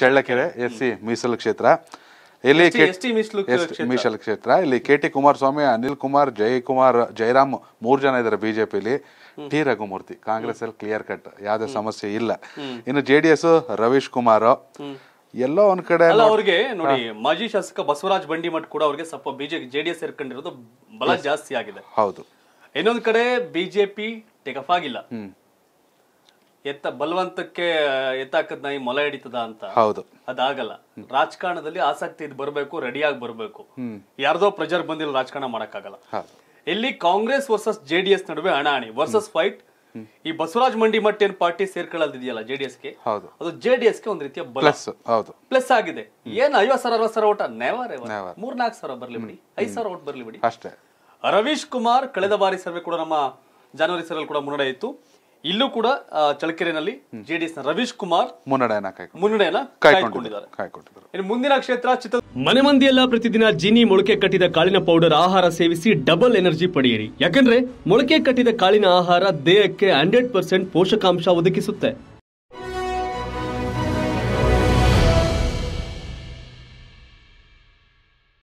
Challakere S C ಮೀಸಲು ಕ್ಷೇತ್ರ ಇಲ್ಲಿ ಮೀಸಲು ಕ್ಷೇತ್ರ ಇಲ್ಲಿ ಕೆ ಟಿ ಕುಮಾರಸ್ವಾಮಿ ಅನಿಲ್ ಕುಮಾರ್ ಜಯಕುಮಾರ್ ಜಯರಾಮ್ ಮೂರು ಜನ ಇದ್ದಾರೆ ಬಿಜೆಪಿಲಿ ಟಿ ರಘುಮೂರ್ತಿ ಕಾಂಗ್ರೆಸ್ ಅಲ್ಲಿ ಕ್ಲಿಯರ್ ಕಟ್ ಯಾವ್ದೇ ಸಮಸ್ಯೆ ಇಲ್ಲ ಇನ್ನು J D S Ravish Kumar ಎಲ್ಲೋ ಒಂದ್ ಕಡೆ ಅವ್ರಿಗೆ ನೋಡಿ ಮಾಜಿ ಶಾಸಕ ಬಸವರಾಜ್ ಬಂಡಿಮಠ್ ಕೂಡ ಅವ್ರಿಗೆ ಸ್ವಲ್ಪ ಬಿಜೆಪಿ ಜೆಡಿಎಸ್ ಸೇರ್ಕೊಂಡಿರೋದು ಬಲ ಜಾಸ್ತಿ ಆಗಿದೆ ಹೌದು ಇನ್ನೊಂದ್ ಕಡೆ ಬಿಜೆಪಿ ಆಫ್ ಆಗಿಲ್ಲ ಎತ್ತ ಬಲವಂತಕ್ಕೆ ಎತ್ತಾಕದ್ ನಾಯಿ ಮೊಲ ಹಿಡಿತದ ಅಂತ ಹೌದು ಅದಾಗಲ್ಲ ರಾಜಕಾರಣದಲ್ಲಿ ಆಸಕ್ತಿ ಇದು ಬರಬೇಕು ರೆಡಿಯಾಗಿ ಬರಬೇಕು ಯಾರ್ದೋ ಪ್ರೆಜರ್ ಬಂದಿಲ್ಲ ರಾಜಕಾರಣ ಮಾಡಕ್ಕಾಗಲ್ಲ ಇಲ್ಲಿ ಕಾಂಗ್ರೆಸ್ ವರ್ಸಸ್ ಜೆಡಿಎಸ್ ನಡುವೆ ಅಣಾಣಿ ವರ್ಸಸ್ ಫೈಟ್ ಈ ಬಸವರಾಜ್ ಮಂಡಿ ಮಟ್ಟಿ ಏನ್ ಪಾರ್ಟಿ ಸೇರ್ಕೊಳ್ಳೋದಿದೆಯಲ್ಲ ಜೆಡಿಎಸ್ ಗೆ ಅದು ಜೆಡಿಎಸ್ ಗೆ ಒಂದ್ ರೀತಿಯ ಪ್ಲಸ್ ಹೌದು ಪ್ಲಸ್ ಆಗಿದೆ ಏನ್ ಐವತ್ ಸಾವಿರ ಅರವತ್ ಸಾವಿರ ಓಟ ನೆವರ್ ಮೂರ್ನಾಲ್ಕು ಸಾವಿರ ಬರ್ಲಿ ಬಿಡಿ ಐದ್ ಸಾವಿರ ಓಟ್ ಬರ್ಲಿ ಬಿಡಿ ಅಷ್ಟೇ ರವೀಶ್ ಕುಮಾರ್ ಕಳೆದ ಬಾರಿ ಸರ್ವೆ ಕೂಡ ನಮ್ಮ ಜನವರಿ ಸರ್ವೆ ಕೂಡ ಮುನ್ನಡೆ ಇತ್ತು ಇಲ್ಲೂ ಕೂಡ ಚಳಕೆರೆನಲ್ಲಿ ಜೆಡಿಎಸ್ ನ ರವೀಶ್ ಕುಮಾರ್ ಮುನ್ನಡೆಯನ್ನ ಮುನ್ನಡೆಯನ್ನ ಕಾಯ್ಕೊಂಡಿದ್ದಾರೆ ಮುಂದಿನ ಕ್ಷೇತ್ರ ಚಿತ್ರ ಮನೆ ಮಂದಿಯೆಲ್ಲ ಪ್ರತಿದಿನ ಜಿನಿ ಮೊಳಕೆ ಕಟ್ಟಿದ ಕಾಳಿನ ಪೌಡರ್ ಆಹಾರ ಸೇವಿಸಿ ಡಬಲ್ ಎನರ್ಜಿ ಪಡೆಯಿರಿ ಯಾಕಂದ್ರೆ ಮೊಳಕೆ ಕಟ್ಟಿದ ಕಾಳಿನ ಆಹಾರ ದೇಹಕ್ಕೆ ಹಂಡ್ರೆಡ್ ಪರ್ಸೆಂಟ್ ಪೋಷಕಾಂಶ ಒದಗಿಸುತ್ತೆ